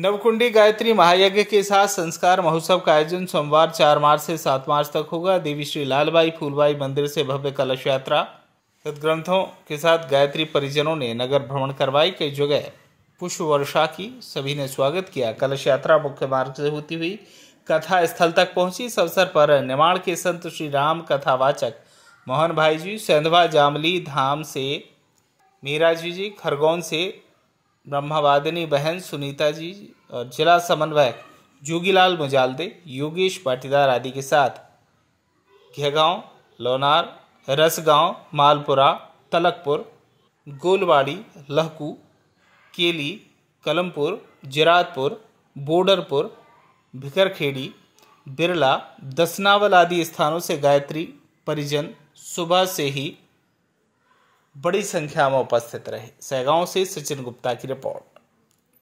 नवकुंडी गायत्री महायज्ञ के साथ संस्कार महोत्सव का आयोजन सोमवार 4 मार्च से 7 मार्च तक होगा देवी श्री लालबाई फूलबाई मंदिर से भव्य कलश यात्रा सदग्रंथों के साथ गायत्री परिजनों ने नगर भ्रमण करवाई कई जगह पुष्प वर्षा की सभी ने स्वागत किया कलश यात्रा मुख्य मार्ग से होती हुई कथा स्थल तक पहुंची इस अवसर पर निर्माण के संत श्री राम कथावाचक मोहन भाई जी सेंधवा जामली धाम से मीरा जी जी खरगोन से ब्रह्मवादिनी बहन सुनीता जी और जिला समन्वयक जोगीलाल मुजालदे योगेश पाटीदार आदि के साथ घेगांव लोनार रसगांव मालपुरा तलकपुर गोलवाड़ी लहकू केली कलमपुर जिरातपुर बोडरपुर भिकरखेड़ी बिरला दसनावल आदि स्थानों से गायत्री परिजन सुबह से ही बड़ी संख्या में उपस्थित रहे सहगांव से सचिन गुप्ता की रिपोर्ट